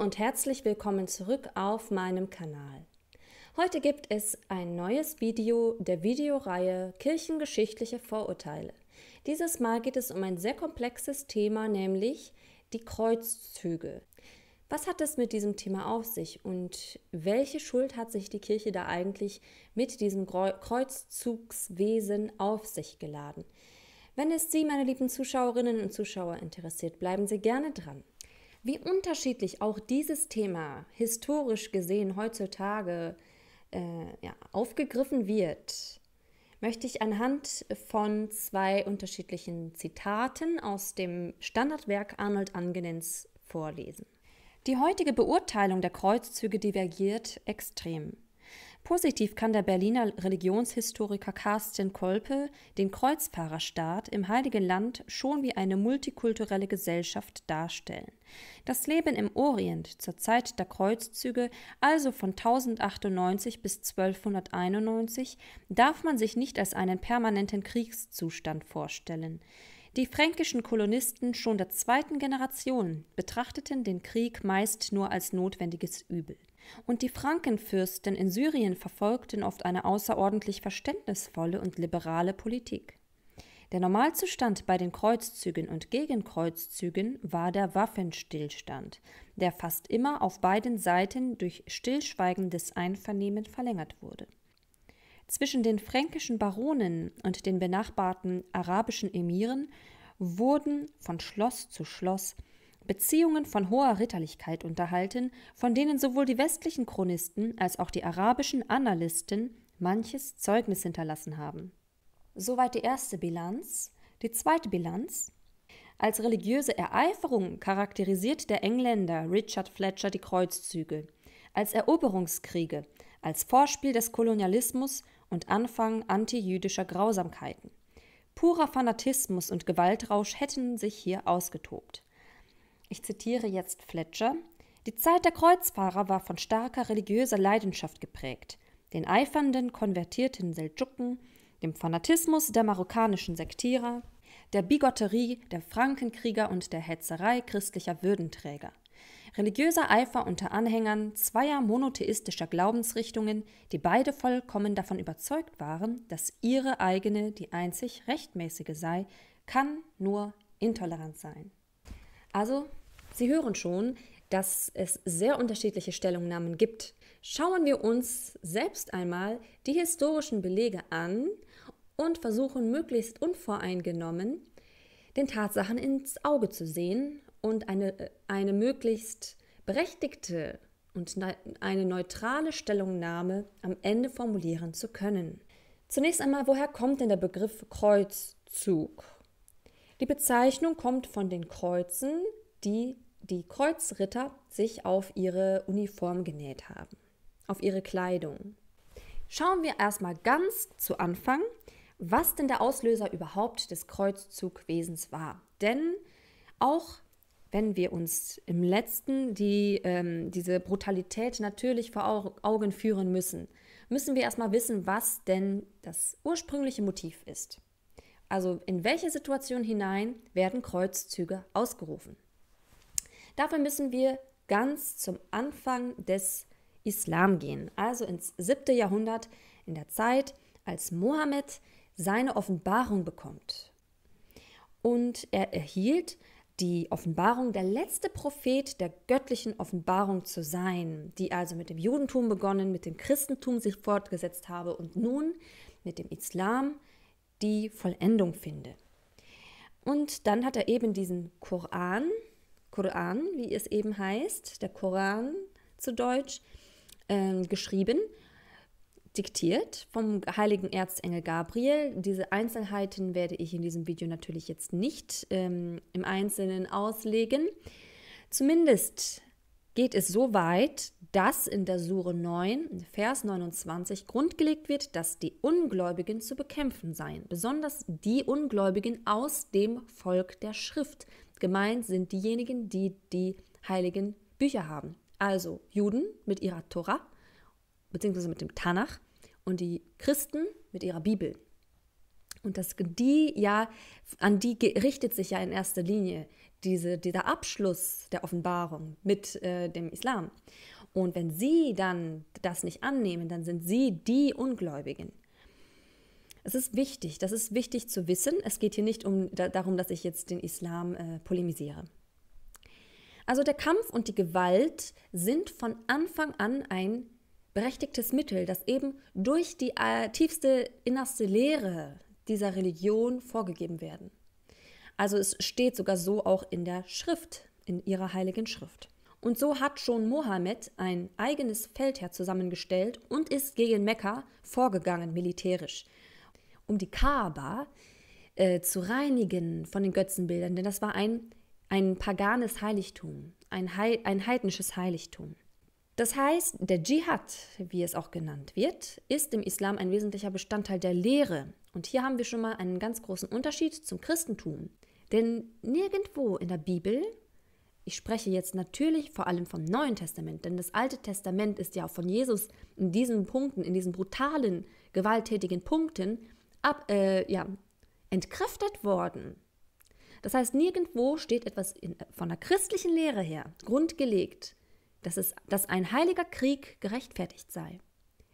und herzlich willkommen zurück auf meinem Kanal. Heute gibt es ein neues Video der Videoreihe Kirchengeschichtliche Vorurteile. Dieses Mal geht es um ein sehr komplexes Thema, nämlich die Kreuzzüge. Was hat es mit diesem Thema auf sich und welche Schuld hat sich die Kirche da eigentlich mit diesem Kreuzzugswesen auf sich geladen? Wenn es Sie, meine lieben Zuschauerinnen und Zuschauer, interessiert, bleiben Sie gerne dran wie unterschiedlich auch dieses Thema historisch gesehen heutzutage äh, ja, aufgegriffen wird, möchte ich anhand von zwei unterschiedlichen Zitaten aus dem Standardwerk Arnold Angenens vorlesen. Die heutige Beurteilung der Kreuzzüge divergiert extrem. Positiv kann der Berliner Religionshistoriker Carsten Kolpe den Kreuzfahrerstaat im Heiligen Land schon wie eine multikulturelle Gesellschaft darstellen. Das Leben im Orient zur Zeit der Kreuzzüge, also von 1098 bis 1291, darf man sich nicht als einen permanenten Kriegszustand vorstellen. Die fränkischen Kolonisten schon der zweiten Generation betrachteten den Krieg meist nur als notwendiges Übel. Und die Frankenfürsten in Syrien verfolgten oft eine außerordentlich verständnisvolle und liberale Politik. Der Normalzustand bei den Kreuzzügen und Gegenkreuzzügen war der Waffenstillstand, der fast immer auf beiden Seiten durch stillschweigendes Einvernehmen verlängert wurde. Zwischen den fränkischen Baronen und den benachbarten arabischen Emiren wurden von Schloss zu Schloss Beziehungen von hoher Ritterlichkeit unterhalten, von denen sowohl die westlichen Chronisten als auch die arabischen Annalisten manches Zeugnis hinterlassen haben. Soweit die erste Bilanz. Die zweite Bilanz. Als religiöse Ereiferung charakterisiert der Engländer Richard Fletcher die Kreuzzüge, als Eroberungskriege, als Vorspiel des Kolonialismus und Anfang antijüdischer Grausamkeiten. Purer Fanatismus und Gewaltrausch hätten sich hier ausgetobt. Ich zitiere jetzt Fletcher. Die Zeit der Kreuzfahrer war von starker religiöser Leidenschaft geprägt, den eifernden, konvertierten Seldschuken, dem Fanatismus der marokkanischen Sektierer, der Bigotterie der Frankenkrieger und der Hetzerei christlicher Würdenträger religiöser Eifer unter Anhängern zweier monotheistischer Glaubensrichtungen, die beide vollkommen davon überzeugt waren, dass ihre eigene die einzig rechtmäßige sei, kann nur intolerant sein. Also, Sie hören schon, dass es sehr unterschiedliche Stellungnahmen gibt. Schauen wir uns selbst einmal die historischen Belege an und versuchen möglichst unvoreingenommen den Tatsachen ins Auge zu sehen und eine, äh, eine möglichst berechtigte und eine neutrale Stellungnahme am Ende formulieren zu können. Zunächst einmal, woher kommt denn der Begriff Kreuzzug? Die Bezeichnung kommt von den Kreuzen, die die Kreuzritter sich auf ihre Uniform genäht haben, auf ihre Kleidung. Schauen wir erstmal ganz zu Anfang, was denn der Auslöser überhaupt des Kreuzzugwesens war. Denn auch wenn wir uns im letzten die, ähm, diese Brutalität natürlich vor Augen führen müssen, müssen wir erstmal wissen, was denn das ursprüngliche Motiv ist. Also in welche Situation hinein werden Kreuzzüge ausgerufen. Dafür müssen wir ganz zum Anfang des Islam gehen, also ins siebte Jahrhundert, in der Zeit, als Mohammed seine Offenbarung bekommt. Und er erhielt die Offenbarung, der letzte Prophet der göttlichen Offenbarung zu sein, die also mit dem Judentum begonnen, mit dem Christentum sich fortgesetzt habe und nun mit dem Islam die Vollendung finde. Und dann hat er eben diesen Koran, Koran, wie es eben heißt, der Koran zu Deutsch, äh, geschrieben diktiert vom heiligen Erzengel Gabriel. Diese Einzelheiten werde ich in diesem Video natürlich jetzt nicht ähm, im Einzelnen auslegen. Zumindest geht es so weit, dass in der Sure 9, Vers 29, grundgelegt wird, dass die Ungläubigen zu bekämpfen seien, besonders die Ungläubigen aus dem Volk der Schrift. Gemeint sind diejenigen, die die heiligen Bücher haben, also Juden mit ihrer Tora, beziehungsweise mit dem Tanach und die Christen mit ihrer Bibel. Und das, die ja, an die richtet sich ja in erster Linie diese, dieser Abschluss der Offenbarung mit äh, dem Islam. Und wenn sie dann das nicht annehmen, dann sind sie die Ungläubigen. Es ist wichtig, das ist wichtig zu wissen. Es geht hier nicht um, da, darum, dass ich jetzt den Islam äh, polemisiere. Also der Kampf und die Gewalt sind von Anfang an ein berechtigtes Mittel, das eben durch die äh, tiefste, innerste Lehre dieser Religion vorgegeben werden. Also es steht sogar so auch in der Schrift, in ihrer heiligen Schrift. Und so hat schon Mohammed ein eigenes Feldherr zusammengestellt und ist gegen Mekka vorgegangen militärisch, um die Kaaba äh, zu reinigen von den Götzenbildern, denn das war ein, ein paganes Heiligtum, ein, Hei ein heidnisches Heiligtum. Das heißt, der Dschihad, wie es auch genannt wird, ist im Islam ein wesentlicher Bestandteil der Lehre. Und hier haben wir schon mal einen ganz großen Unterschied zum Christentum. Denn nirgendwo in der Bibel, ich spreche jetzt natürlich vor allem vom Neuen Testament, denn das Alte Testament ist ja auch von Jesus in diesen Punkten, in diesen brutalen, gewalttätigen Punkten ab, äh, ja, entkräftet worden. Das heißt, nirgendwo steht etwas in, von der christlichen Lehre her grundgelegt dass, es, dass ein heiliger Krieg gerechtfertigt sei.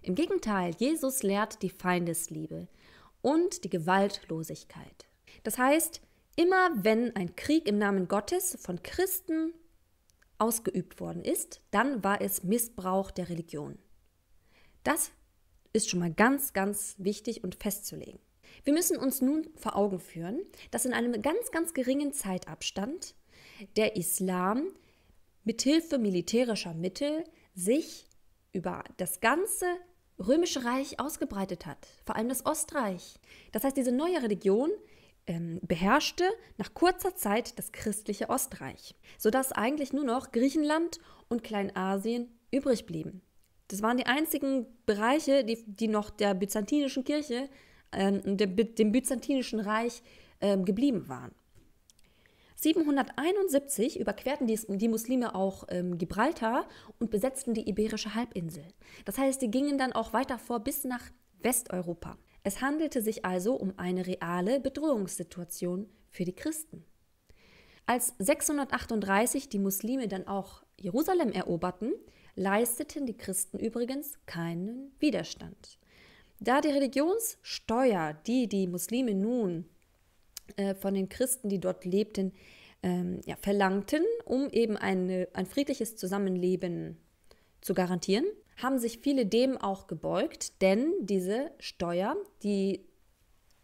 Im Gegenteil, Jesus lehrt die Feindesliebe und die Gewaltlosigkeit. Das heißt, immer wenn ein Krieg im Namen Gottes von Christen ausgeübt worden ist, dann war es Missbrauch der Religion. Das ist schon mal ganz, ganz wichtig und festzulegen. Wir müssen uns nun vor Augen führen, dass in einem ganz, ganz geringen Zeitabstand der Islam mithilfe militärischer Mittel sich über das ganze römische Reich ausgebreitet hat, vor allem das Ostreich. Das heißt, diese neue Religion ähm, beherrschte nach kurzer Zeit das christliche Ostreich, sodass eigentlich nur noch Griechenland und Kleinasien übrig blieben. Das waren die einzigen Bereiche, die, die noch der byzantinischen Kirche, ähm, dem byzantinischen Reich ähm, geblieben waren. 771 überquerten die, die Muslime auch ähm, Gibraltar und besetzten die iberische Halbinsel. Das heißt, sie gingen dann auch weiter vor bis nach Westeuropa. Es handelte sich also um eine reale Bedrohungssituation für die Christen. Als 638 die Muslime dann auch Jerusalem eroberten, leisteten die Christen übrigens keinen Widerstand. Da die Religionssteuer, die die Muslime nun äh, von den Christen, die dort lebten, ähm, ja, verlangten, um eben eine, ein friedliches Zusammenleben zu garantieren, haben sich viele dem auch gebeugt, denn diese Steuer, die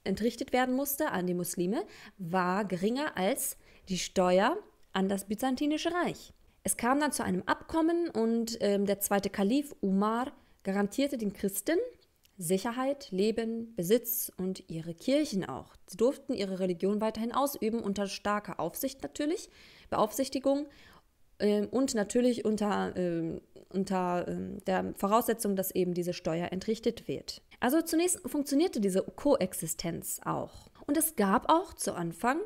entrichtet werden musste an die Muslime, war geringer als die Steuer an das byzantinische Reich. Es kam dann zu einem Abkommen und äh, der zweite Kalif Umar garantierte den Christen Sicherheit, Leben, Besitz und ihre Kirchen auch. Sie durften ihre Religion weiterhin ausüben, unter starker Aufsicht natürlich, Beaufsichtigung äh, und natürlich unter, äh, unter äh, der Voraussetzung, dass eben diese Steuer entrichtet wird. Also zunächst funktionierte diese Koexistenz auch. Und es gab auch zu Anfang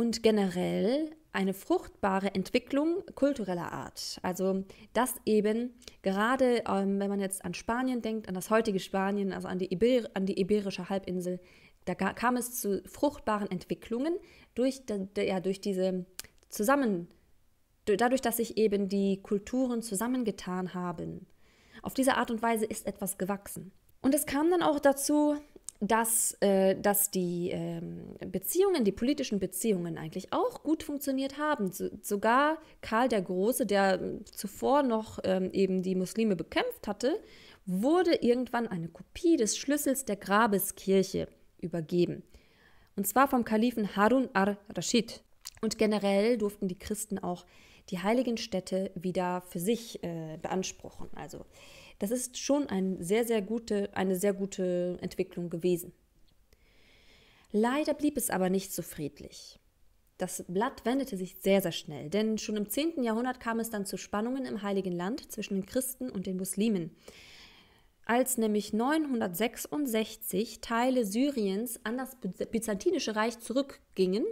und generell eine fruchtbare Entwicklung kultureller Art. Also dass eben gerade, ähm, wenn man jetzt an Spanien denkt, an das heutige Spanien, also an die, Iber an die iberische Halbinsel, da kam es zu fruchtbaren Entwicklungen durch, ja, durch diese Zusammen, dadurch, dass sich eben die Kulturen zusammengetan haben. Auf diese Art und Weise ist etwas gewachsen. Und es kam dann auch dazu, dass, äh, dass die ähm, Beziehungen, die politischen Beziehungen eigentlich auch gut funktioniert haben. So, sogar Karl der Große, der ähm, zuvor noch ähm, eben die Muslime bekämpft hatte, wurde irgendwann eine Kopie des Schlüssels der Grabeskirche übergeben. Und zwar vom Kalifen Harun al rashid Und generell durften die Christen auch die heiligen Städte wieder für sich äh, beanspruchen. Also das ist schon ein sehr, sehr gute, eine sehr gute Entwicklung gewesen. Leider blieb es aber nicht so friedlich. Das Blatt wendete sich sehr, sehr schnell, denn schon im 10. Jahrhundert kam es dann zu Spannungen im Heiligen Land zwischen den Christen und den Muslimen. Als nämlich 966 Teile Syriens an das byzantinische Reich zurückgingen,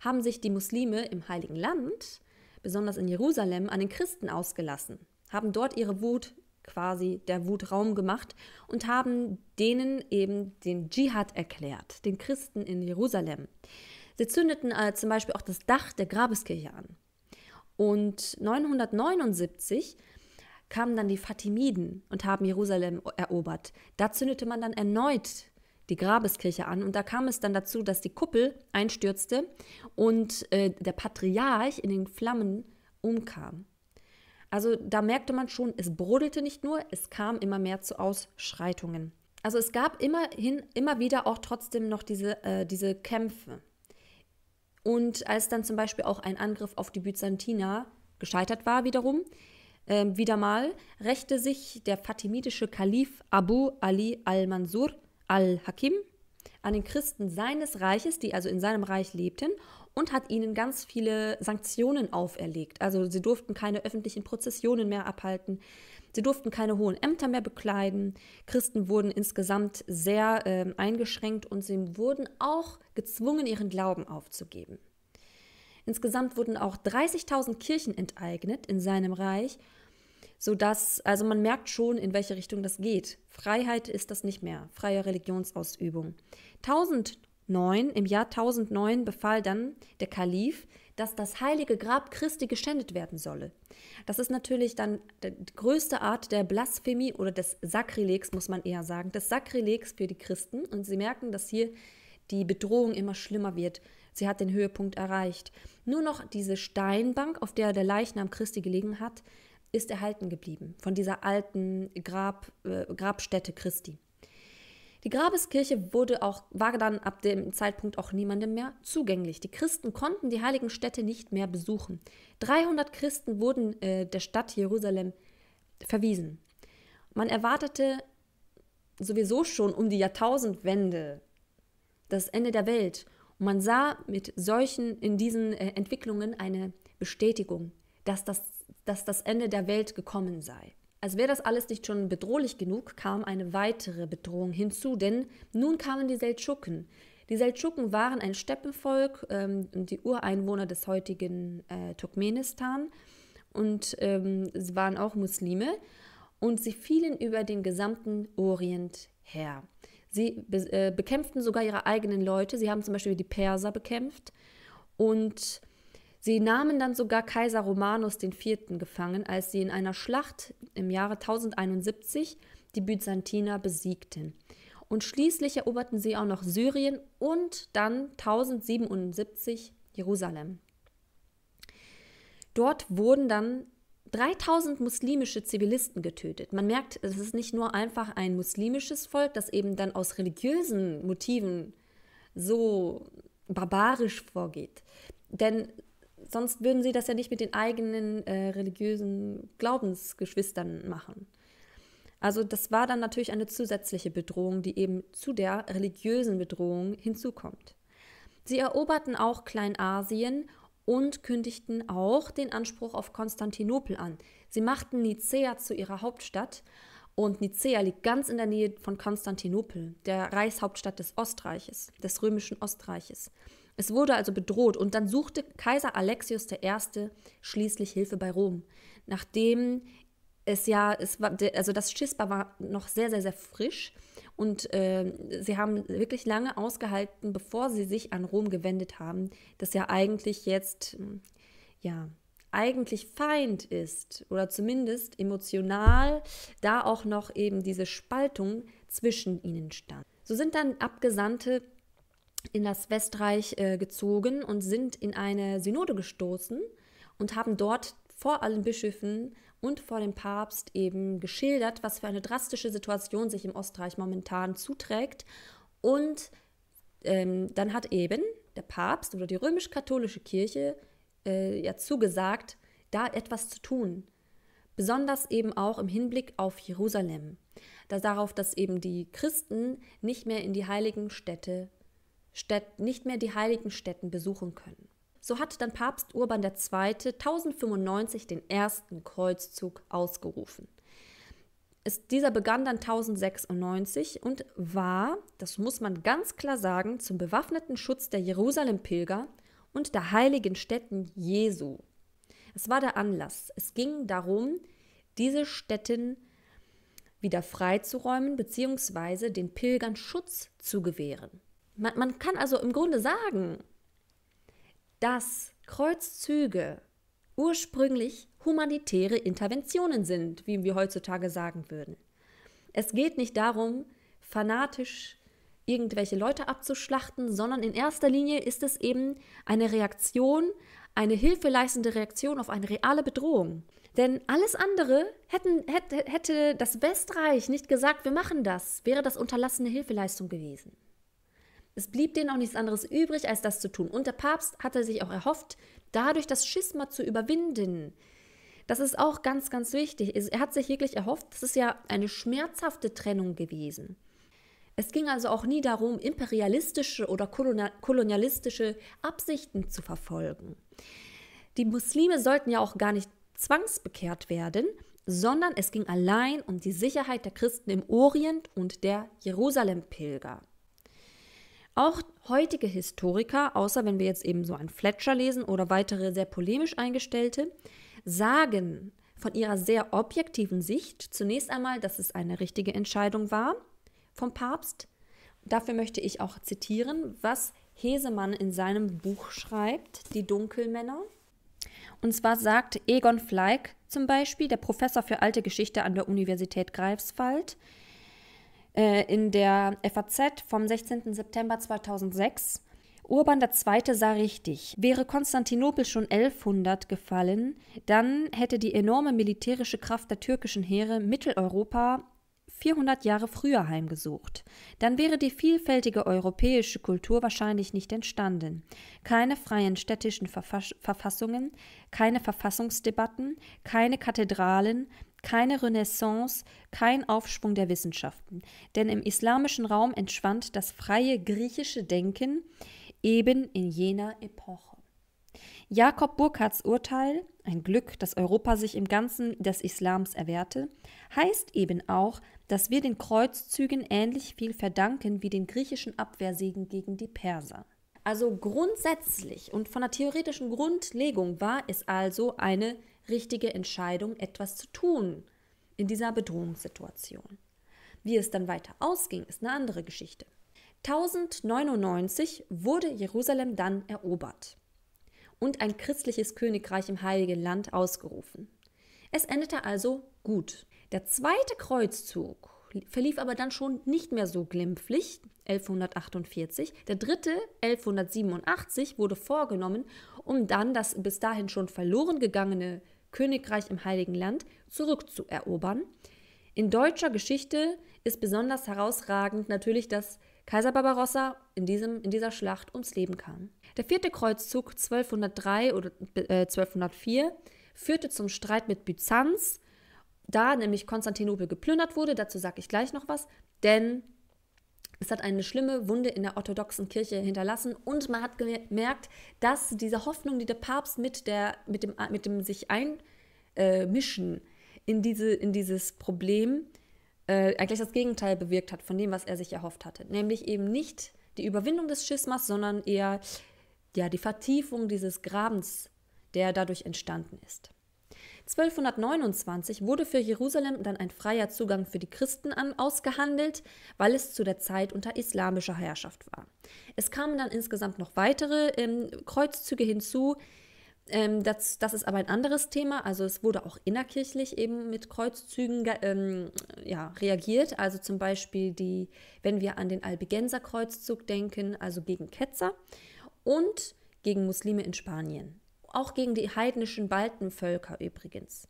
haben sich die Muslime im Heiligen Land, besonders in Jerusalem, an den Christen ausgelassen, haben dort ihre Wut quasi der Wut Raum gemacht und haben denen eben den Dschihad erklärt, den Christen in Jerusalem. Sie zündeten äh, zum Beispiel auch das Dach der Grabeskirche an. Und 979 kamen dann die Fatimiden und haben Jerusalem erobert. Da zündete man dann erneut die Grabeskirche an und da kam es dann dazu, dass die Kuppel einstürzte und äh, der Patriarch in den Flammen umkam. Also da merkte man schon, es brodelte nicht nur, es kam immer mehr zu Ausschreitungen. Also es gab immerhin immer wieder auch trotzdem noch diese, äh, diese Kämpfe. Und als dann zum Beispiel auch ein Angriff auf die Byzantiner gescheitert war, wiederum, äh, wieder mal, rächte sich der fatimidische Kalif Abu Ali al-Mansur al-Hakim an den Christen seines Reiches, die also in seinem Reich lebten, und hat ihnen ganz viele Sanktionen auferlegt. Also sie durften keine öffentlichen Prozessionen mehr abhalten, sie durften keine hohen Ämter mehr bekleiden, Christen wurden insgesamt sehr äh, eingeschränkt und sie wurden auch gezwungen, ihren Glauben aufzugeben. Insgesamt wurden auch 30.000 Kirchen enteignet in seinem Reich, sodass, also man merkt schon, in welche Richtung das geht. Freiheit ist das nicht mehr, freie Religionsausübung. Tausend 9, im Jahr 1009 befahl dann der Kalif, dass das heilige Grab Christi geschändet werden solle. Das ist natürlich dann die größte Art der Blasphemie oder des Sakrilegs, muss man eher sagen, des Sakrilegs für die Christen. Und sie merken, dass hier die Bedrohung immer schlimmer wird. Sie hat den Höhepunkt erreicht. Nur noch diese Steinbank, auf der der Leichnam Christi gelegen hat, ist erhalten geblieben von dieser alten Grab, äh, Grabstätte Christi. Die Grabeskirche wurde auch, war dann ab dem Zeitpunkt auch niemandem mehr zugänglich. Die Christen konnten die heiligen Städte nicht mehr besuchen. 300 Christen wurden äh, der Stadt Jerusalem verwiesen. Man erwartete sowieso schon um die Jahrtausendwende das Ende der Welt. Und man sah mit solchen, in diesen äh, Entwicklungen eine Bestätigung, dass das, dass das Ende der Welt gekommen sei. Als wäre das alles nicht schon bedrohlich genug, kam eine weitere Bedrohung hinzu, denn nun kamen die Seldschuken. Die Seldschuken waren ein Steppenvolk, ähm, die Ureinwohner des heutigen äh, Turkmenistan und ähm, sie waren auch Muslime und sie fielen über den gesamten Orient her. Sie be äh, bekämpften sogar ihre eigenen Leute. Sie haben zum Beispiel die Perser bekämpft und Sie nahmen dann sogar Kaiser Romanus IV. gefangen, als sie in einer Schlacht im Jahre 1071 die Byzantiner besiegten. Und schließlich eroberten sie auch noch Syrien und dann 1077 Jerusalem. Dort wurden dann 3000 muslimische Zivilisten getötet. Man merkt, es ist nicht nur einfach ein muslimisches Volk, das eben dann aus religiösen Motiven so barbarisch vorgeht. Denn sonst würden sie das ja nicht mit den eigenen äh, religiösen Glaubensgeschwistern machen. Also das war dann natürlich eine zusätzliche Bedrohung, die eben zu der religiösen Bedrohung hinzukommt. Sie eroberten auch Kleinasien und kündigten auch den Anspruch auf Konstantinopel an. Sie machten Nicea zu ihrer Hauptstadt und Nicea liegt ganz in der Nähe von Konstantinopel, der Reichshauptstadt des Ostreiches, des römischen Ostreiches. Es wurde also bedroht und dann suchte Kaiser Alexius I. schließlich Hilfe bei Rom, nachdem es ja, es war, also das Schisper war noch sehr, sehr, sehr frisch und äh, sie haben wirklich lange ausgehalten, bevor sie sich an Rom gewendet haben, das ja eigentlich jetzt, hm, ja, eigentlich Feind ist oder zumindest emotional da auch noch eben diese Spaltung zwischen ihnen stand. So sind dann Abgesandte in das Westreich äh, gezogen und sind in eine Synode gestoßen und haben dort vor allen Bischöfen und vor dem Papst eben geschildert, was für eine drastische Situation sich im Ostreich momentan zuträgt. Und ähm, dann hat eben der Papst oder die römisch-katholische Kirche äh, ja zugesagt, da etwas zu tun. Besonders eben auch im Hinblick auf Jerusalem. Da darauf, dass eben die Christen nicht mehr in die heiligen Städte Städten nicht mehr die heiligen Stätten besuchen können. So hat dann Papst Urban II. 1095 den ersten Kreuzzug ausgerufen. Es, dieser begann dann 1096 und war, das muss man ganz klar sagen, zum bewaffneten Schutz der Jerusalem-Pilger und der heiligen Stätten Jesu. Es war der Anlass. Es ging darum, diese Städten wieder freizuräumen bzw. den Pilgern Schutz zu gewähren man, man kann also im Grunde sagen, dass Kreuzzüge ursprünglich humanitäre Interventionen sind, wie wir heutzutage sagen würden. Es geht nicht darum, fanatisch irgendwelche Leute abzuschlachten, sondern in erster Linie ist es eben eine Reaktion, eine hilfeleistende Reaktion auf eine reale Bedrohung. Denn alles andere hätten, hätte, hätte das Westreich nicht gesagt, wir machen das, wäre das unterlassene Hilfeleistung gewesen. Es blieb denen auch nichts anderes übrig, als das zu tun. Und der Papst hatte sich auch erhofft, dadurch das Schisma zu überwinden. Das ist auch ganz, ganz wichtig. Er hat sich wirklich erhofft, das ist ja eine schmerzhafte Trennung gewesen. Es ging also auch nie darum, imperialistische oder kolonialistische Absichten zu verfolgen. Die Muslime sollten ja auch gar nicht zwangsbekehrt werden, sondern es ging allein um die Sicherheit der Christen im Orient und der Jerusalem-Pilger. Auch heutige Historiker, außer wenn wir jetzt eben so einen Fletcher lesen oder weitere sehr polemisch eingestellte, sagen von ihrer sehr objektiven Sicht zunächst einmal, dass es eine richtige Entscheidung war vom Papst. Dafür möchte ich auch zitieren, was Hesemann in seinem Buch schreibt, Die Dunkelmänner. Und zwar sagt Egon Fleig zum Beispiel, der Professor für alte Geschichte an der Universität Greifswald, äh, in der FAZ vom 16. September 2006. Urban II. sah richtig. Wäre Konstantinopel schon 1100 gefallen, dann hätte die enorme militärische Kraft der türkischen Heere Mitteleuropa 400 Jahre früher heimgesucht. Dann wäre die vielfältige europäische Kultur wahrscheinlich nicht entstanden. Keine freien städtischen Verfass Verfassungen, keine Verfassungsdebatten, keine Kathedralen, keine Renaissance, kein Aufschwung der Wissenschaften. Denn im islamischen Raum entschwand das freie griechische Denken eben in jener Epoche. Jakob Burckhardts Urteil, ein Glück, dass Europa sich im Ganzen des Islams erwehrte, heißt eben auch, dass wir den Kreuzzügen ähnlich viel verdanken wie den griechischen Abwehrsiegen gegen die Perser. Also grundsätzlich und von der theoretischen Grundlegung war es also eine richtige Entscheidung, etwas zu tun in dieser Bedrohungssituation. Wie es dann weiter ausging, ist eine andere Geschichte. 1099 wurde Jerusalem dann erobert und ein christliches Königreich im Heiligen Land ausgerufen. Es endete also gut. Der zweite Kreuzzug verlief aber dann schon nicht mehr so glimpflich, 1148. Der dritte, 1187, wurde vorgenommen, um dann das bis dahin schon verloren gegangene Königreich im Heiligen Land zurückzuerobern. In deutscher Geschichte ist besonders herausragend natürlich, dass Kaiser Barbarossa in, diesem, in dieser Schlacht ums Leben kam. Der vierte Kreuzzug 1203 oder äh, 1204 führte zum Streit mit Byzanz, da nämlich Konstantinopel geplündert wurde. Dazu sage ich gleich noch was, denn es hat eine schlimme Wunde in der orthodoxen Kirche hinterlassen und man hat gemerkt, dass diese Hoffnung, die der Papst mit, der, mit, dem, mit dem sich einmischen äh, in, diese, in dieses Problem äh, eigentlich das Gegenteil bewirkt hat von dem, was er sich erhofft hatte. Nämlich eben nicht die Überwindung des Schismas, sondern eher ja, die Vertiefung dieses Grabens, der dadurch entstanden ist. 1229 wurde für Jerusalem dann ein freier Zugang für die Christen an, ausgehandelt, weil es zu der Zeit unter islamischer Herrschaft war. Es kamen dann insgesamt noch weitere ähm, Kreuzzüge hinzu. Ähm, das, das, ist aber ein anderes Thema. Also es wurde auch innerkirchlich eben mit Kreuzzügen ähm, ja, reagiert. Also zum Beispiel die, wenn wir an den Albigenser Kreuzzug denken, also gegen Ketzer und gegen Muslime in Spanien auch gegen die heidnischen Baltenvölker übrigens.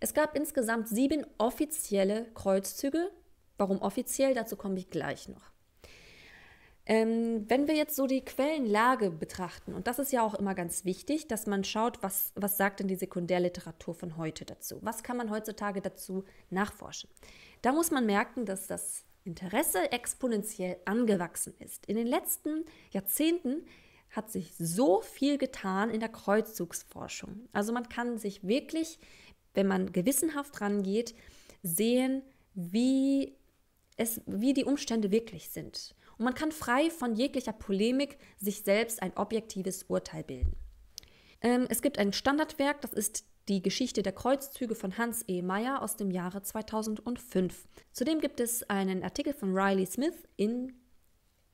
Es gab insgesamt sieben offizielle Kreuzzüge. Warum offiziell? Dazu komme ich gleich noch. Ähm, wenn wir jetzt so die Quellenlage betrachten, und das ist ja auch immer ganz wichtig, dass man schaut, was, was sagt denn die Sekundärliteratur von heute dazu? Was kann man heutzutage dazu nachforschen? Da muss man merken, dass das Interesse exponentiell angewachsen ist. In den letzten Jahrzehnten hat sich so viel getan in der Kreuzzugsforschung. Also man kann sich wirklich, wenn man gewissenhaft rangeht, sehen, wie, es, wie die Umstände wirklich sind. Und man kann frei von jeglicher Polemik sich selbst ein objektives Urteil bilden. Ähm, es gibt ein Standardwerk, das ist die Geschichte der Kreuzzüge von Hans E. Meyer aus dem Jahre 2005. Zudem gibt es einen Artikel von Riley Smith in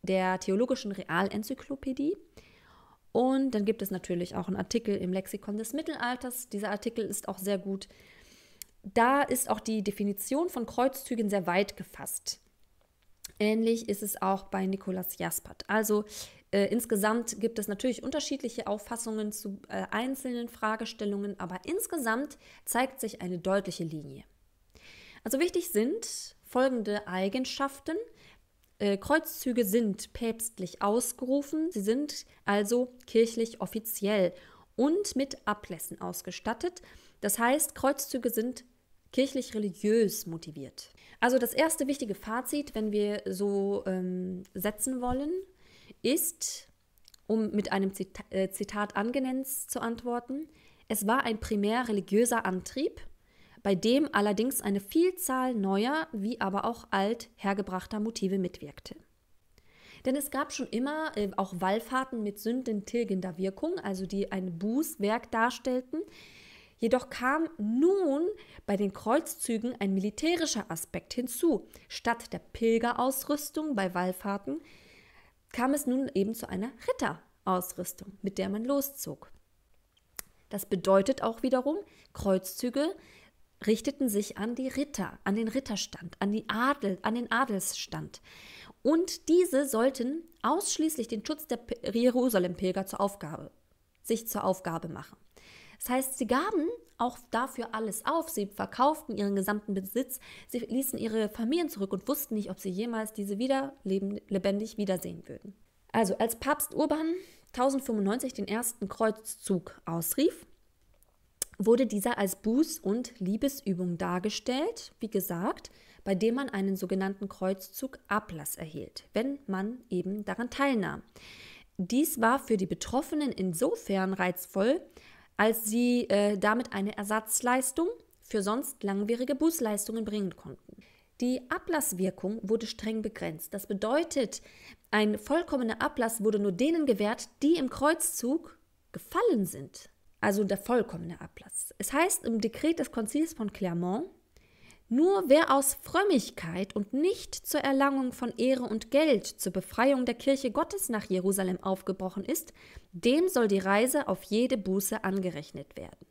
der Theologischen Realenzyklopädie, und dann gibt es natürlich auch einen Artikel im Lexikon des Mittelalters. Dieser Artikel ist auch sehr gut. Da ist auch die Definition von Kreuzzügen sehr weit gefasst. Ähnlich ist es auch bei Nikolaus Jaspert. Also äh, insgesamt gibt es natürlich unterschiedliche Auffassungen zu äh, einzelnen Fragestellungen, aber insgesamt zeigt sich eine deutliche Linie. Also wichtig sind folgende Eigenschaften, äh, Kreuzzüge sind päpstlich ausgerufen, sie sind also kirchlich offiziell und mit Ablässen ausgestattet. Das heißt, Kreuzzüge sind kirchlich religiös motiviert. Also das erste wichtige Fazit, wenn wir so ähm, setzen wollen, ist, um mit einem Zita äh, Zitat Angenenz zu antworten, es war ein primär religiöser Antrieb, bei dem allerdings eine Vielzahl neuer, wie aber auch alt hergebrachter Motive mitwirkte. Denn es gab schon immer äh, auch Wallfahrten mit sündentilgender Wirkung, also die ein Bußwerk darstellten. Jedoch kam nun bei den Kreuzzügen ein militärischer Aspekt hinzu. Statt der Pilgerausrüstung bei Wallfahrten kam es nun eben zu einer Ritterausrüstung, mit der man loszog. Das bedeutet auch wiederum, Kreuzzüge richteten sich an die Ritter, an den Ritterstand, an, die Adel, an den Adelsstand. Und diese sollten ausschließlich den Schutz der Jerusalem-Pilger zur Aufgabe, sich zur Aufgabe machen. Das heißt, sie gaben auch dafür alles auf. Sie verkauften ihren gesamten Besitz, sie ließen ihre Familien zurück und wussten nicht, ob sie jemals diese wieder lebendig wiedersehen würden. Also als Papst Urban 1095 den ersten Kreuzzug ausrief, wurde dieser als Buß- und Liebesübung dargestellt, wie gesagt, bei dem man einen sogenannten Kreuzzug Ablass erhielt, wenn man eben daran teilnahm. Dies war für die Betroffenen insofern reizvoll, als sie äh, damit eine Ersatzleistung für sonst langwierige Bußleistungen bringen konnten. Die Ablasswirkung wurde streng begrenzt. Das bedeutet, ein vollkommener Ablass wurde nur denen gewährt, die im Kreuzzug gefallen sind also der vollkommene Ablass. Es heißt im Dekret des Konzils von Clermont, nur wer aus Frömmigkeit und nicht zur Erlangung von Ehre und Geld zur Befreiung der Kirche Gottes nach Jerusalem aufgebrochen ist, dem soll die Reise auf jede Buße angerechnet werden.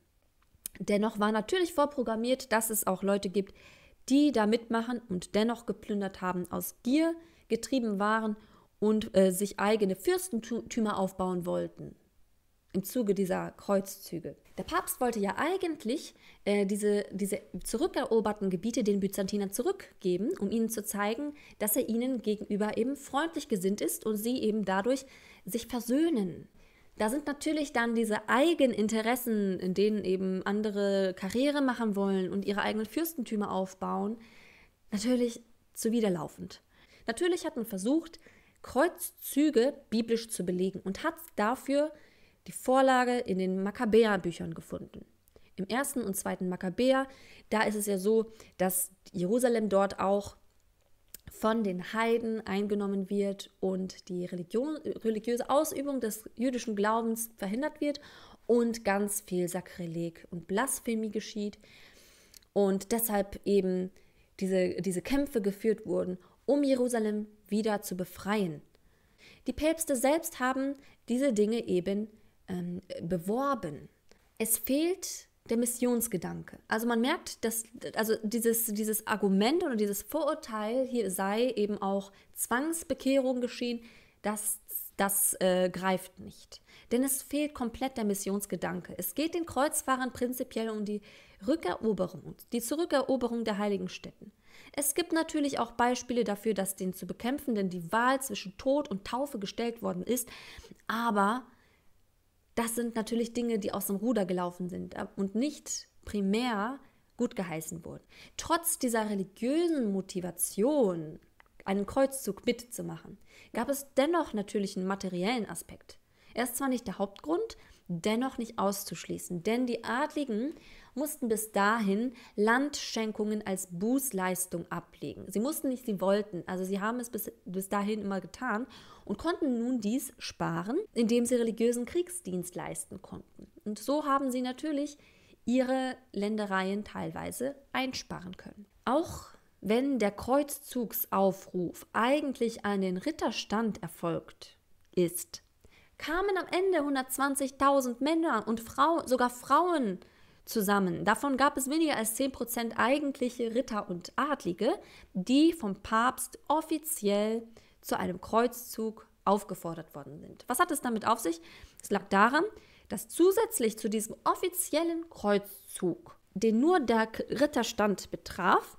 Dennoch war natürlich vorprogrammiert, dass es auch Leute gibt, die da mitmachen und dennoch geplündert haben, aus Gier getrieben waren und äh, sich eigene Fürstentümer aufbauen wollten im Zuge dieser Kreuzzüge. Der Papst wollte ja eigentlich äh, diese, diese zurückeroberten Gebiete den Byzantinern zurückgeben, um ihnen zu zeigen, dass er ihnen gegenüber eben freundlich gesinnt ist und sie eben dadurch sich versöhnen. Da sind natürlich dann diese Eigeninteressen, in denen eben andere Karriere machen wollen und ihre eigenen Fürstentümer aufbauen, natürlich zuwiderlaufend. Natürlich hat man versucht, Kreuzzüge biblisch zu belegen und hat dafür die Vorlage in den Makkabäer-Büchern gefunden. Im ersten und zweiten Makkabäer, da ist es ja so, dass Jerusalem dort auch von den Heiden eingenommen wird und die Religion, religiöse Ausübung des jüdischen Glaubens verhindert wird und ganz viel Sakrileg und Blasphemie geschieht und deshalb eben diese, diese Kämpfe geführt wurden, um Jerusalem wieder zu befreien. Die Päpste selbst haben diese Dinge eben ähm, beworben. Es fehlt der Missionsgedanke. Also man merkt, dass also dieses, dieses Argument oder dieses Vorurteil, hier sei eben auch Zwangsbekehrung geschehen, das, das äh, greift nicht. Denn es fehlt komplett der Missionsgedanke. Es geht den Kreuzfahrern prinzipiell um die Rückeroberung, die Zurückeroberung der heiligen Städten. Es gibt natürlich auch Beispiele dafür, dass den zu bekämpfenden die Wahl zwischen Tod und Taufe gestellt worden ist, aber das sind natürlich Dinge, die aus dem Ruder gelaufen sind äh, und nicht primär gut geheißen wurden. Trotz dieser religiösen Motivation, einen Kreuzzug mitzumachen, gab es dennoch natürlich einen materiellen Aspekt. Er ist zwar nicht der Hauptgrund, dennoch nicht auszuschließen, denn die Adligen mussten bis dahin Landschenkungen als Bußleistung ablegen. Sie mussten nicht, sie wollten. Also sie haben es bis, bis dahin immer getan und konnten nun dies sparen, indem sie religiösen Kriegsdienst leisten konnten. Und so haben sie natürlich ihre Ländereien teilweise einsparen können. Auch wenn der Kreuzzugsaufruf eigentlich an den Ritterstand erfolgt ist, kamen am Ende 120.000 Männer und Frauen, sogar Frauen zusammen. Davon gab es weniger als 10% eigentliche Ritter und Adlige, die vom Papst offiziell zu einem Kreuzzug aufgefordert worden sind. Was hat es damit auf sich? Es lag daran, dass zusätzlich zu diesem offiziellen Kreuzzug, den nur der Ritterstand betraf,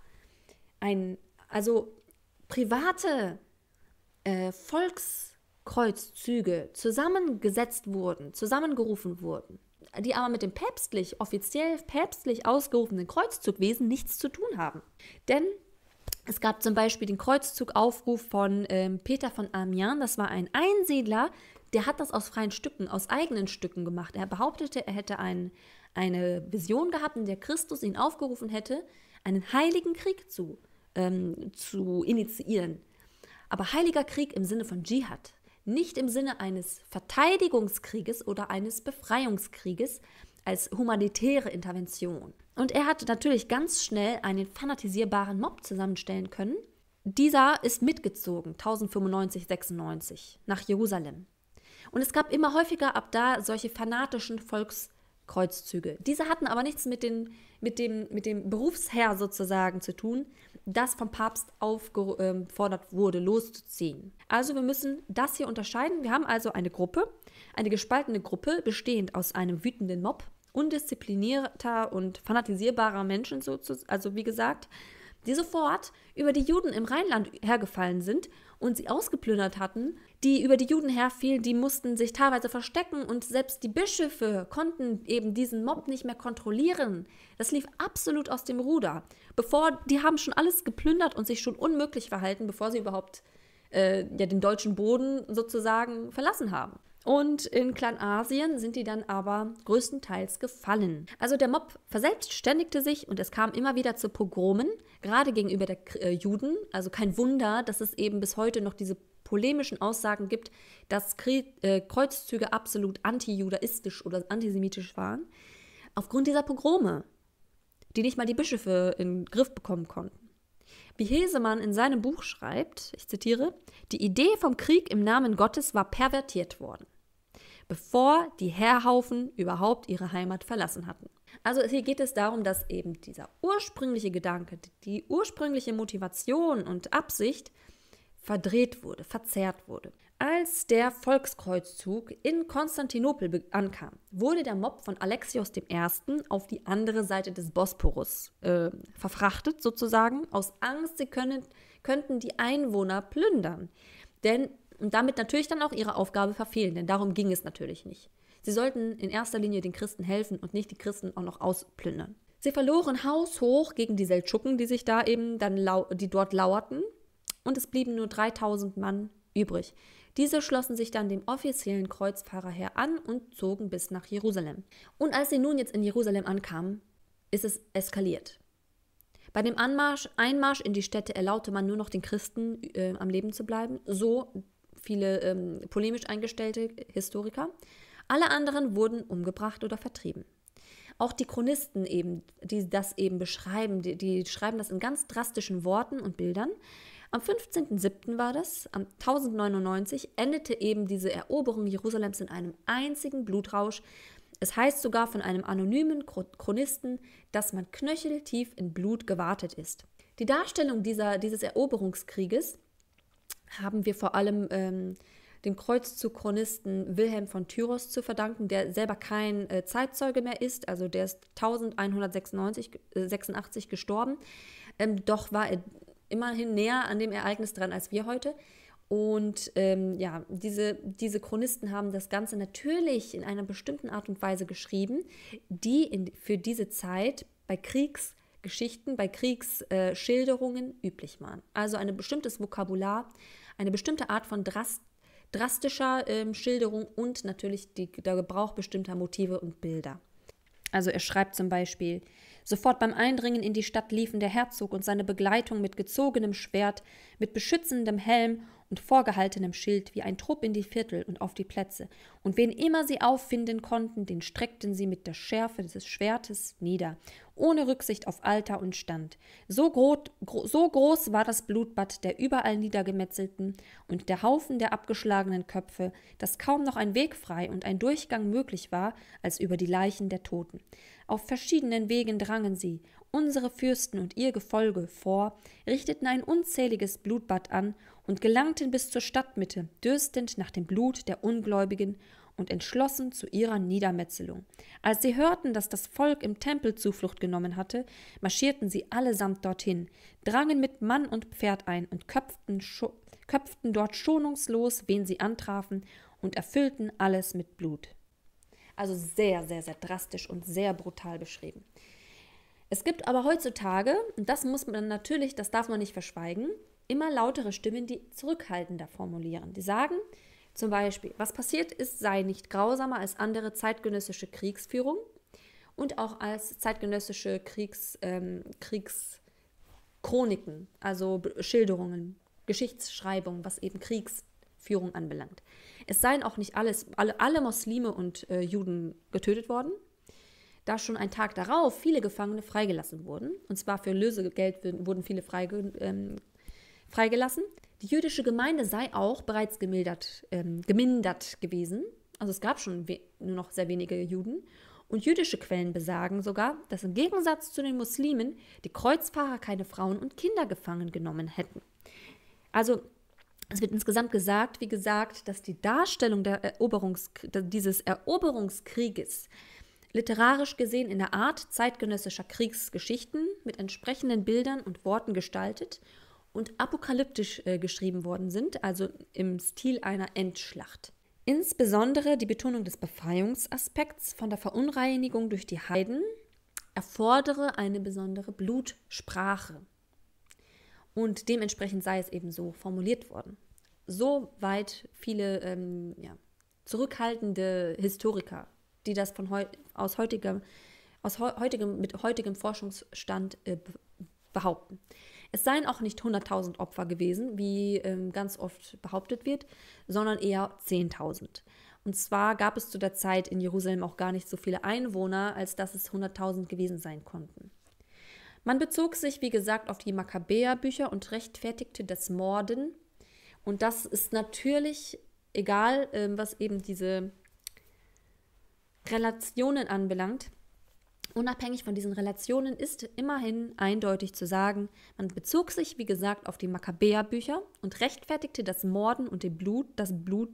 ein, also private äh, Volks Kreuzzüge zusammengesetzt wurden, zusammengerufen wurden, die aber mit dem päpstlich, offiziell päpstlich ausgerufenen Kreuzzugwesen nichts zu tun haben. Denn es gab zum Beispiel den Kreuzzugaufruf von ähm, Peter von Amiens, das war ein Einsiedler, der hat das aus freien Stücken, aus eigenen Stücken gemacht. Er behauptete, er hätte ein, eine Vision gehabt, in der Christus ihn aufgerufen hätte, einen heiligen Krieg zu, ähm, zu initiieren. Aber heiliger Krieg im Sinne von Dschihad nicht im Sinne eines Verteidigungskrieges oder eines Befreiungskrieges als humanitäre Intervention. Und er hat natürlich ganz schnell einen fanatisierbaren Mob zusammenstellen können. Dieser ist mitgezogen 1095, 96 nach Jerusalem. Und es gab immer häufiger ab da solche fanatischen Volks- Kreuzzüge. Diese hatten aber nichts mit, den, mit, dem, mit dem Berufsherr sozusagen zu tun, das vom Papst aufgefordert ähm, wurde, loszuziehen. Also wir müssen das hier unterscheiden. Wir haben also eine Gruppe, eine gespaltene Gruppe, bestehend aus einem wütenden Mob, undisziplinierter und fanatisierbarer Menschen, also wie gesagt, die sofort über die Juden im Rheinland hergefallen sind und sie ausgeplündert hatten, die über die Juden herfielen, die mussten sich teilweise verstecken und selbst die Bischöfe konnten eben diesen Mob nicht mehr kontrollieren. Das lief absolut aus dem Ruder. Bevor die haben schon alles geplündert und sich schon unmöglich verhalten, bevor sie überhaupt äh, ja den deutschen Boden sozusagen verlassen haben. Und in Kleinasien sind die dann aber größtenteils gefallen. Also der Mob verselbstständigte sich und es kam immer wieder zu Pogromen, gerade gegenüber der äh, Juden. Also kein Wunder, dass es eben bis heute noch diese polemischen Aussagen gibt, dass Krie äh, Kreuzzüge absolut antijudaistisch oder antisemitisch waren. Aufgrund dieser Pogrome, die nicht mal die Bischöfe in den Griff bekommen konnten. Wie Hesemann in seinem Buch schreibt, ich zitiere, die Idee vom Krieg im Namen Gottes war pervertiert worden bevor die Heerhaufen überhaupt ihre Heimat verlassen hatten. Also hier geht es darum, dass eben dieser ursprüngliche Gedanke, die ursprüngliche Motivation und Absicht verdreht wurde, verzerrt wurde. Als der Volkskreuzzug in Konstantinopel ankam, wurde der Mob von Alexios I. auf die andere Seite des Bosporus äh, verfrachtet, sozusagen, aus Angst, sie können, könnten die Einwohner plündern. Denn und damit natürlich dann auch ihre Aufgabe verfehlen, denn darum ging es natürlich nicht. Sie sollten in erster Linie den Christen helfen und nicht die Christen auch noch ausplündern. Sie verloren haushoch gegen die Seldschuken, die sich da eben dann die dort lauerten, und es blieben nur 3000 Mann übrig. Diese schlossen sich dann dem offiziellen Kreuzfahrerheer an und zogen bis nach Jerusalem. Und als sie nun jetzt in Jerusalem ankamen, ist es eskaliert. Bei dem Anmarsch, Einmarsch in die Städte erlaubte man nur noch den Christen äh, am Leben zu bleiben, so viele ähm, polemisch eingestellte Historiker. Alle anderen wurden umgebracht oder vertrieben. Auch die Chronisten eben, die das eben beschreiben, die, die schreiben das in ganz drastischen Worten und Bildern. Am 15.07. war das, am 1099 endete eben diese Eroberung Jerusalems in einem einzigen Blutrausch. Es heißt sogar von einem anonymen Chronisten, dass man knöcheltief in Blut gewartet ist. Die Darstellung dieser, dieses Eroberungskrieges haben wir vor allem ähm, den Kreuzzugchronisten Wilhelm von Tyros zu verdanken, der selber kein äh, Zeitzeuge mehr ist, also der ist 1186 äh, gestorben. Ähm, doch war er immerhin näher an dem Ereignis dran als wir heute. Und ähm, ja, diese, diese Chronisten haben das Ganze natürlich in einer bestimmten Art und Weise geschrieben, die in, für diese Zeit bei Kriegsgeschichten, bei Kriegsschilderungen äh, üblich waren. Also ein bestimmtes Vokabular, eine bestimmte Art von Drast drastischer ähm, Schilderung und natürlich die, der Gebrauch bestimmter Motive und Bilder. Also er schreibt zum Beispiel, sofort beim Eindringen in die Stadt liefen der Herzog und seine Begleitung mit gezogenem Schwert, mit beschützendem Helm und vorgehaltenem Schild wie ein Trupp in die Viertel und auf die Plätze, und wen immer sie auffinden konnten, den streckten sie mit der Schärfe des Schwertes nieder ohne Rücksicht auf Alter und Stand. So, gro gro so groß war das Blutbad der überall Niedergemetzelten und der Haufen der abgeschlagenen Köpfe, dass kaum noch ein Weg frei und ein Durchgang möglich war, als über die Leichen der Toten. Auf verschiedenen Wegen drangen sie, unsere Fürsten und ihr Gefolge, vor, richteten ein unzähliges Blutbad an und gelangten bis zur Stadtmitte, dürstend nach dem Blut der Ungläubigen und entschlossen zu ihrer Niedermetzelung. Als sie hörten, dass das Volk im Tempel Zuflucht genommen hatte, marschierten sie allesamt dorthin, drangen mit Mann und Pferd ein und köpften, köpften dort schonungslos, wen sie antrafen, und erfüllten alles mit Blut. Also sehr, sehr, sehr drastisch und sehr brutal beschrieben. Es gibt aber heutzutage, und das muss man natürlich, das darf man nicht verschweigen, immer lautere Stimmen, die zurückhaltender formulieren. Die sagen, zum Beispiel, was passiert ist, sei nicht grausamer als andere zeitgenössische Kriegsführung und auch als zeitgenössische Kriegs, ähm, Kriegschroniken, also Schilderungen, Geschichtsschreibungen, was eben Kriegsführung anbelangt. Es seien auch nicht alles, alle, alle Muslime und äh, Juden getötet worden, da schon ein Tag darauf viele Gefangene freigelassen wurden. Und zwar für Lösegeld wurden viele freige, ähm, freigelassen. Die jüdische Gemeinde sei auch bereits gemildert, ähm, gemindert gewesen. Also es gab schon nur noch sehr wenige Juden. Und jüdische Quellen besagen sogar, dass im Gegensatz zu den Muslimen die Kreuzfahrer keine Frauen und Kinder gefangen genommen hätten. Also es wird insgesamt gesagt, wie gesagt, dass die Darstellung Eroberungs dieses Eroberungskrieges literarisch gesehen in der Art zeitgenössischer Kriegsgeschichten mit entsprechenden Bildern und Worten gestaltet und apokalyptisch äh, geschrieben worden sind, also im Stil einer Endschlacht. Insbesondere die Betonung des Befreiungsaspekts von der Verunreinigung durch die Heiden erfordere eine besondere Blutsprache. Und dementsprechend sei es eben so formuliert worden. So weit viele ähm, ja, zurückhaltende Historiker, die das von heu aus, heutiger, aus heu heutigem, mit heutigem Forschungsstand äh, behaupten. Es seien auch nicht 100.000 Opfer gewesen, wie ähm, ganz oft behauptet wird, sondern eher 10.000. Und zwar gab es zu der Zeit in Jerusalem auch gar nicht so viele Einwohner, als dass es 100.000 gewesen sein konnten. Man bezog sich, wie gesagt, auf die Makkabäer-Bücher und rechtfertigte das Morden. Und das ist natürlich egal, ähm, was eben diese Relationen anbelangt. Unabhängig von diesen Relationen ist immerhin eindeutig zu sagen, man bezog sich, wie gesagt, auf die Makkabäer-Bücher und rechtfertigte das Morden und den Blut, das Blut,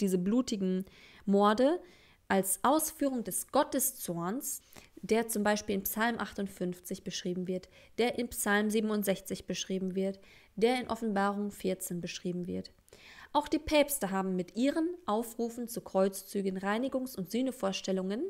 diese blutigen Morde als Ausführung des Gotteszorns, der zum Beispiel in Psalm 58 beschrieben wird, der in Psalm 67 beschrieben wird, der in Offenbarung 14 beschrieben wird. Auch die Päpste haben mit ihren Aufrufen zu Kreuzzügen, Reinigungs- und Sühnevorstellungen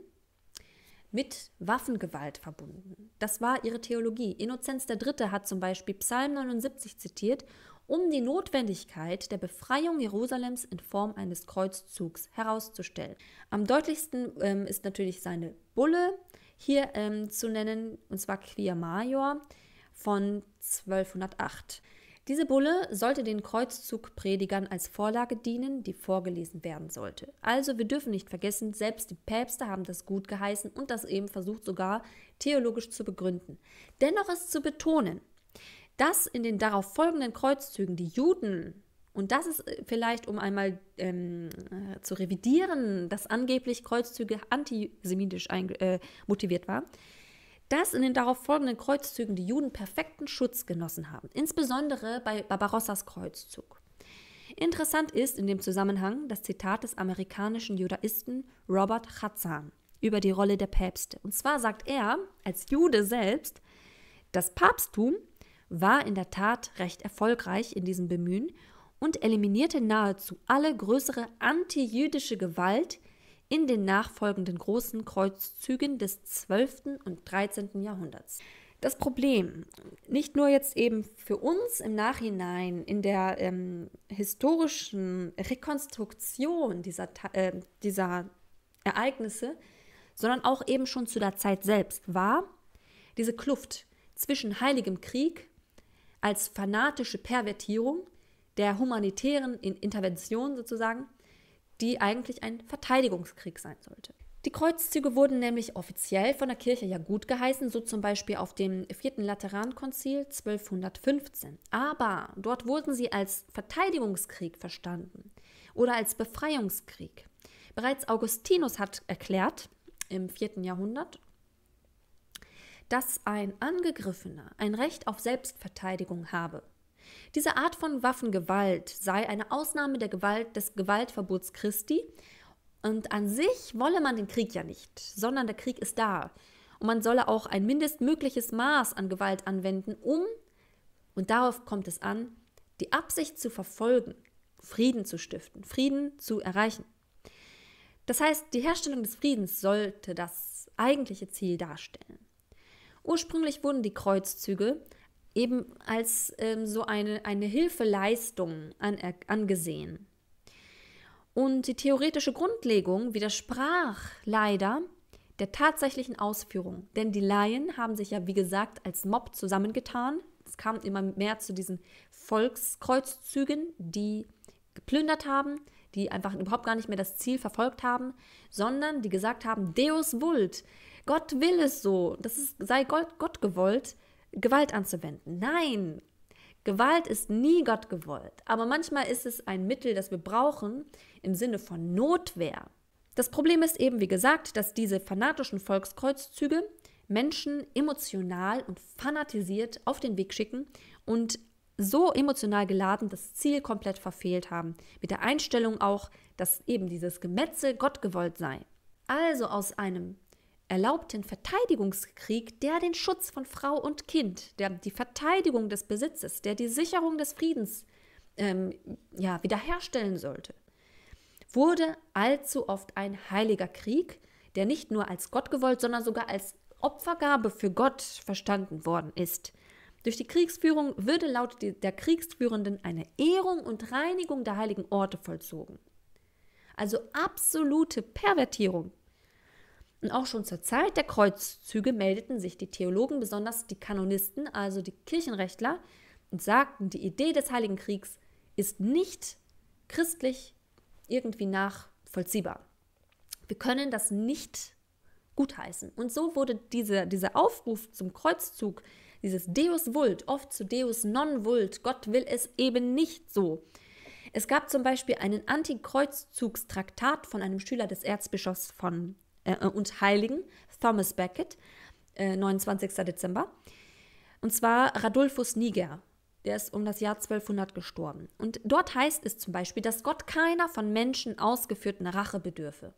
mit Waffengewalt verbunden. Das war ihre Theologie. Innozenz III. hat zum Beispiel Psalm 79 zitiert, um die Notwendigkeit der Befreiung Jerusalems in Form eines Kreuzzugs herauszustellen. Am deutlichsten ähm, ist natürlich seine Bulle hier ähm, zu nennen, und zwar Quia Major von 1208. Diese Bulle sollte den Kreuzzugpredigern als Vorlage dienen, die vorgelesen werden sollte. Also wir dürfen nicht vergessen, selbst die Päpste haben das gut geheißen und das eben versucht sogar theologisch zu begründen. Dennoch ist zu betonen, dass in den darauf folgenden Kreuzzügen die Juden und das ist äh, vielleicht, um einmal ähm, äh, zu revidieren, dass angeblich Kreuzzüge antisemitisch äh, motiviert waren, dass in den darauf folgenden Kreuzzügen die Juden perfekten Schutz genossen haben, insbesondere bei Barbarossas Kreuzzug. Interessant ist in dem Zusammenhang das Zitat des amerikanischen Judaisten Robert Chazan über die Rolle der Päpste. Und zwar sagt er als Jude selbst, das Papsttum war in der Tat recht erfolgreich in diesem Bemühen und eliminierte nahezu alle größere antijüdische Gewalt, in den nachfolgenden großen Kreuzzügen des 12. und 13. Jahrhunderts. Das Problem, nicht nur jetzt eben für uns im Nachhinein in der ähm, historischen Rekonstruktion dieser, äh, dieser Ereignisse, sondern auch eben schon zu der Zeit selbst, war diese Kluft zwischen heiligem Krieg als fanatische Pervertierung der humanitären Intervention sozusagen die eigentlich ein Verteidigungskrieg sein sollte. Die Kreuzzüge wurden nämlich offiziell von der Kirche ja gut geheißen, so zum Beispiel auf dem Vierten Laterankonzil 1215. Aber dort wurden sie als Verteidigungskrieg verstanden oder als Befreiungskrieg. Bereits Augustinus hat erklärt im vierten Jahrhundert, dass ein Angegriffener ein Recht auf Selbstverteidigung habe. Diese Art von Waffengewalt sei eine Ausnahme der Gewalt des Gewaltverbots Christi und an sich wolle man den Krieg ja nicht, sondern der Krieg ist da. Und man solle auch ein mindestmögliches Maß an Gewalt anwenden, um, und darauf kommt es an, die Absicht zu verfolgen, Frieden zu stiften, Frieden zu erreichen. Das heißt, die Herstellung des Friedens sollte das eigentliche Ziel darstellen. Ursprünglich wurden die Kreuzzüge eben als ähm, so eine, eine Hilfeleistung an, äh, angesehen. Und die theoretische Grundlegung widersprach leider der tatsächlichen Ausführung. Denn die Laien haben sich ja, wie gesagt, als Mob zusammengetan. Es kam immer mehr zu diesen Volkskreuzzügen, die geplündert haben, die einfach überhaupt gar nicht mehr das Ziel verfolgt haben, sondern die gesagt haben, Deus vult, Gott will es so, das ist, sei Gott, Gott gewollt. Gewalt anzuwenden. Nein, Gewalt ist nie Gott gewollt, aber manchmal ist es ein Mittel, das wir brauchen im Sinne von Notwehr. Das Problem ist eben, wie gesagt, dass diese fanatischen Volkskreuzzüge Menschen emotional und fanatisiert auf den Weg schicken und so emotional geladen das Ziel komplett verfehlt haben. Mit der Einstellung auch, dass eben dieses Gemetzel Gott gewollt sei. Also aus einem erlaubt den Verteidigungskrieg, der den Schutz von Frau und Kind, der die Verteidigung des Besitzes, der die Sicherung des Friedens ähm, ja, wiederherstellen sollte, wurde allzu oft ein heiliger Krieg, der nicht nur als Gott gewollt, sondern sogar als Opfergabe für Gott verstanden worden ist. Durch die Kriegsführung würde laut der Kriegsführenden eine Ehrung und Reinigung der heiligen Orte vollzogen. Also absolute Pervertierung und auch schon zur Zeit der Kreuzzüge meldeten sich die Theologen, besonders die Kanonisten, also die Kirchenrechtler, und sagten, die Idee des Heiligen Kriegs ist nicht christlich irgendwie nachvollziehbar. Wir können das nicht gutheißen. Und so wurde diese, dieser Aufruf zum Kreuzzug, dieses Deus Vult, oft zu Deus non Vult, Gott will es eben nicht so. Es gab zum Beispiel einen Antikreuzzugstraktat von einem Schüler des Erzbischofs von äh, und Heiligen Thomas Becket, äh, 29. Dezember. Und zwar Radulfus Niger. Der ist um das Jahr 1200 gestorben. Und dort heißt es zum Beispiel, dass Gott keiner von Menschen ausgeführten Rache bedürfe,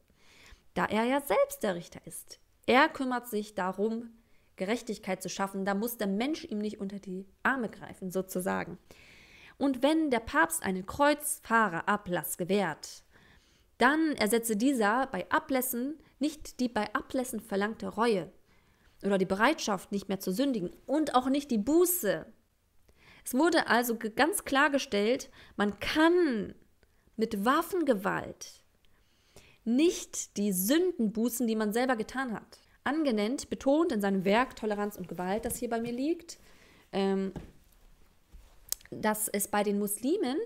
da er ja selbst der Richter ist. Er kümmert sich darum, Gerechtigkeit zu schaffen. Da muss der Mensch ihm nicht unter die Arme greifen, sozusagen. Und wenn der Papst einen Ablass gewährt, dann ersetze dieser bei Ablässen nicht die bei Ablässen verlangte Reue oder die Bereitschaft, nicht mehr zu sündigen und auch nicht die Buße. Es wurde also ganz klargestellt, man kann mit Waffengewalt nicht die Sünden bußen, die man selber getan hat. Angenennt betont in seinem Werk Toleranz und Gewalt, das hier bei mir liegt, ähm, dass es bei den Muslimen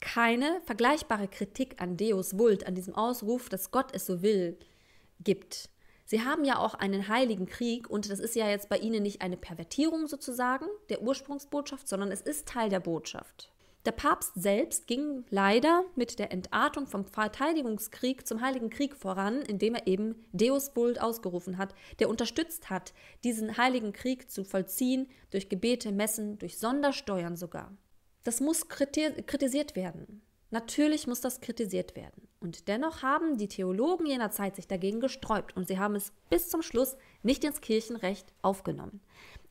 keine vergleichbare Kritik an Deus Vult, an diesem Ausruf, dass Gott es so will, gibt. Sie haben ja auch einen heiligen Krieg und das ist ja jetzt bei Ihnen nicht eine Pervertierung sozusagen der Ursprungsbotschaft, sondern es ist Teil der Botschaft. Der Papst selbst ging leider mit der Entartung vom Verteidigungskrieg zum Heiligen Krieg voran, indem er eben Deus Bult ausgerufen hat, der unterstützt hat, diesen Heiligen Krieg zu vollziehen, durch Gebete, Messen, durch Sondersteuern sogar. Das muss kritisiert werden. Natürlich muss das kritisiert werden. Und dennoch haben die Theologen jener Zeit sich dagegen gesträubt und sie haben es bis zum Schluss nicht ins Kirchenrecht aufgenommen.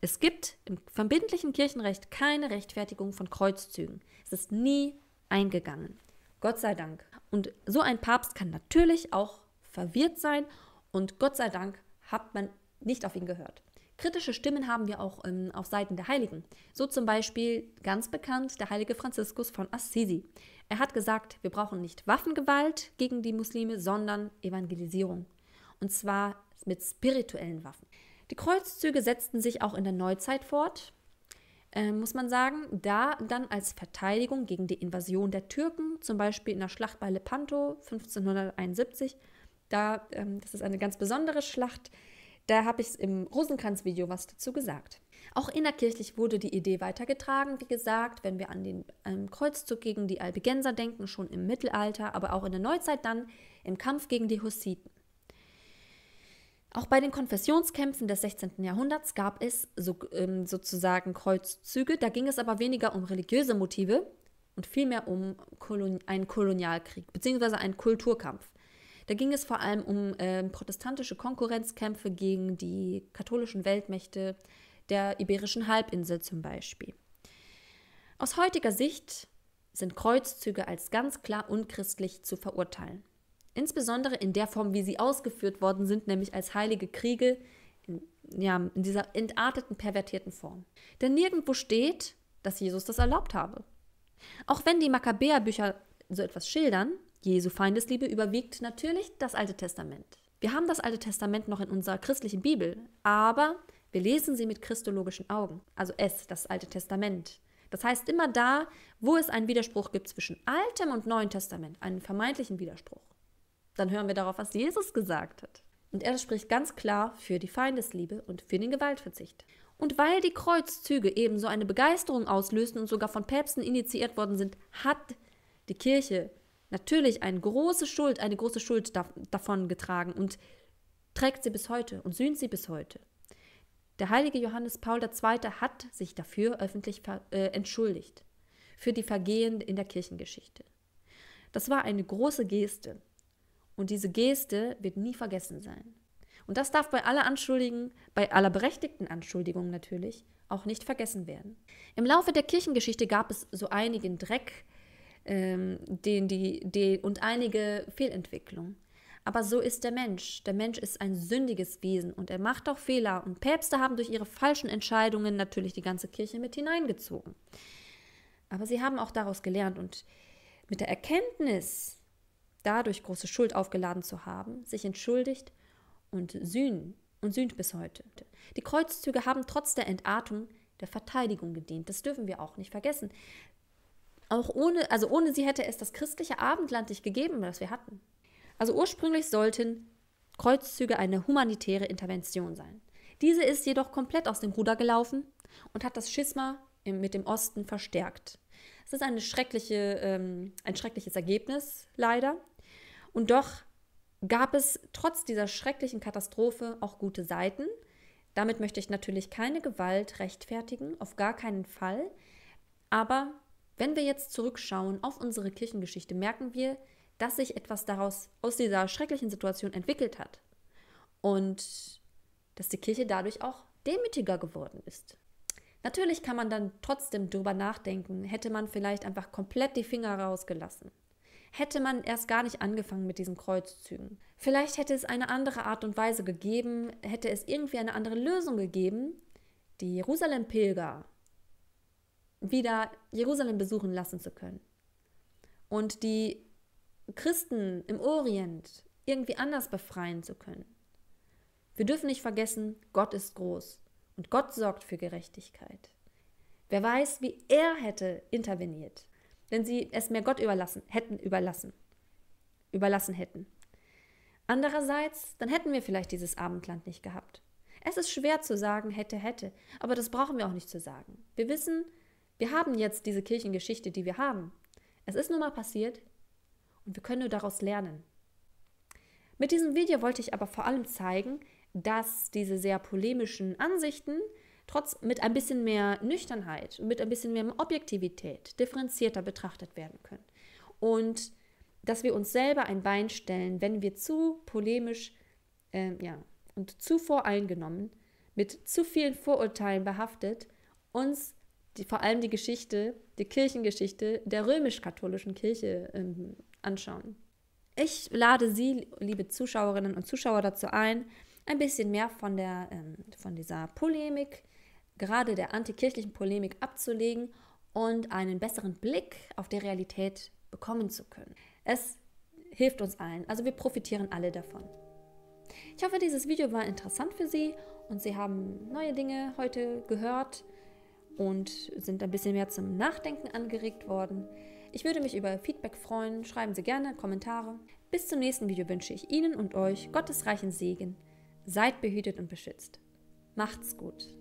Es gibt im verbindlichen Kirchenrecht keine Rechtfertigung von Kreuzzügen. Es ist nie eingegangen. Gott sei Dank. Und so ein Papst kann natürlich auch verwirrt sein und Gott sei Dank hat man nicht auf ihn gehört. Kritische Stimmen haben wir auch ähm, auf Seiten der Heiligen. So zum Beispiel ganz bekannt der heilige Franziskus von Assisi. Er hat gesagt, wir brauchen nicht Waffengewalt gegen die Muslime, sondern Evangelisierung. Und zwar mit spirituellen Waffen. Die Kreuzzüge setzten sich auch in der Neuzeit fort, äh, muss man sagen, da dann als Verteidigung gegen die Invasion der Türken, zum Beispiel in der Schlacht bei Lepanto 1571. Da, ähm, das ist eine ganz besondere Schlacht. Da habe ich im Rosenkranz-Video was dazu gesagt. Auch innerkirchlich wurde die Idee weitergetragen, wie gesagt, wenn wir an den ähm, Kreuzzug gegen die Albigenser denken, schon im Mittelalter, aber auch in der Neuzeit dann im Kampf gegen die Hussiten. Auch bei den Konfessionskämpfen des 16. Jahrhunderts gab es so, ähm, sozusagen Kreuzzüge, da ging es aber weniger um religiöse Motive und vielmehr um Kolon einen Kolonialkrieg bzw. einen Kulturkampf. Da ging es vor allem um äh, protestantische Konkurrenzkämpfe gegen die katholischen Weltmächte, der Iberischen Halbinsel zum Beispiel. Aus heutiger Sicht sind Kreuzzüge als ganz klar unchristlich zu verurteilen. Insbesondere in der Form, wie sie ausgeführt worden sind, nämlich als heilige Kriege, in, ja, in dieser entarteten, pervertierten Form. Denn nirgendwo steht, dass Jesus das erlaubt habe. Auch wenn die Makkabäerbücher so etwas schildern, Jesu Feindesliebe überwiegt natürlich das Alte Testament. Wir haben das Alte Testament noch in unserer christlichen Bibel, aber wir lesen sie mit christologischen Augen, also es, das Alte Testament. Das heißt, immer da, wo es einen Widerspruch gibt zwischen Altem und Neuen Testament, einen vermeintlichen Widerspruch, dann hören wir darauf, was Jesus gesagt hat. Und er spricht ganz klar für die Feindesliebe und für den Gewaltverzicht. Und weil die Kreuzzüge eben so eine Begeisterung auslösen und sogar von Päpsten initiiert worden sind, hat die Kirche natürlich eine große Schuld, eine große Schuld da davon getragen und trägt sie bis heute und sühnt sie bis heute. Der heilige Johannes Paul II. hat sich dafür öffentlich äh, entschuldigt, für die Vergehen in der Kirchengeschichte. Das war eine große Geste und diese Geste wird nie vergessen sein. Und das darf bei aller Anschuldigen, bei aller berechtigten Anschuldigung natürlich, auch nicht vergessen werden. Im Laufe der Kirchengeschichte gab es so einigen Dreck ähm, den, die, die, und einige Fehlentwicklungen. Aber so ist der Mensch. Der Mensch ist ein sündiges Wesen und er macht auch Fehler. Und Päpste haben durch ihre falschen Entscheidungen natürlich die ganze Kirche mit hineingezogen. Aber sie haben auch daraus gelernt und mit der Erkenntnis, dadurch große Schuld aufgeladen zu haben, sich entschuldigt und sühnt und sühnt bis heute. Die Kreuzzüge haben trotz der Entartung der Verteidigung gedient. Das dürfen wir auch nicht vergessen. Auch ohne, also ohne sie hätte es das christliche Abendland nicht gegeben, das wir hatten. Also ursprünglich sollten Kreuzzüge eine humanitäre Intervention sein. Diese ist jedoch komplett aus dem Ruder gelaufen und hat das Schisma mit dem Osten verstärkt. Es ist eine schreckliche, ähm, ein schreckliches Ergebnis, leider. Und doch gab es trotz dieser schrecklichen Katastrophe auch gute Seiten. Damit möchte ich natürlich keine Gewalt rechtfertigen, auf gar keinen Fall. Aber wenn wir jetzt zurückschauen auf unsere Kirchengeschichte, merken wir, dass sich etwas daraus aus dieser schrecklichen Situation entwickelt hat und dass die Kirche dadurch auch demütiger geworden ist. Natürlich kann man dann trotzdem darüber nachdenken, hätte man vielleicht einfach komplett die Finger rausgelassen. Hätte man erst gar nicht angefangen mit diesen Kreuzzügen. Vielleicht hätte es eine andere Art und Weise gegeben, hätte es irgendwie eine andere Lösung gegeben, die Jerusalem-Pilger wieder Jerusalem besuchen lassen zu können. Und die Christen im Orient irgendwie anders befreien zu können. Wir dürfen nicht vergessen, Gott ist groß und Gott sorgt für Gerechtigkeit. Wer weiß, wie er hätte interveniert, wenn sie es mehr Gott überlassen hätten überlassen, überlassen hätten. Andererseits, dann hätten wir vielleicht dieses Abendland nicht gehabt. Es ist schwer zu sagen, hätte, hätte, aber das brauchen wir auch nicht zu sagen. Wir wissen, wir haben jetzt diese Kirchengeschichte, die wir haben. Es ist nun mal passiert, und wir können nur daraus lernen. Mit diesem Video wollte ich aber vor allem zeigen, dass diese sehr polemischen Ansichten trotz mit ein bisschen mehr Nüchternheit, und mit ein bisschen mehr Objektivität differenzierter betrachtet werden können. Und dass wir uns selber ein Bein stellen, wenn wir zu polemisch äh, ja, und zu voreingenommen, mit zu vielen Vorurteilen behaftet, uns die, vor allem die Geschichte, die Kirchengeschichte der römisch-katholischen Kirche ähm, anschauen. Ich lade Sie, liebe Zuschauerinnen und Zuschauer, dazu ein, ein bisschen mehr von, der, ähm, von dieser Polemik, gerade der antikirchlichen Polemik, abzulegen und einen besseren Blick auf die Realität bekommen zu können. Es hilft uns allen, also wir profitieren alle davon. Ich hoffe, dieses Video war interessant für Sie und Sie haben neue Dinge heute gehört und sind ein bisschen mehr zum Nachdenken angeregt worden. Ich würde mich über Feedback freuen, schreiben Sie gerne Kommentare. Bis zum nächsten Video wünsche ich Ihnen und euch Gottesreichen Segen. Seid behütet und beschützt. Macht's gut.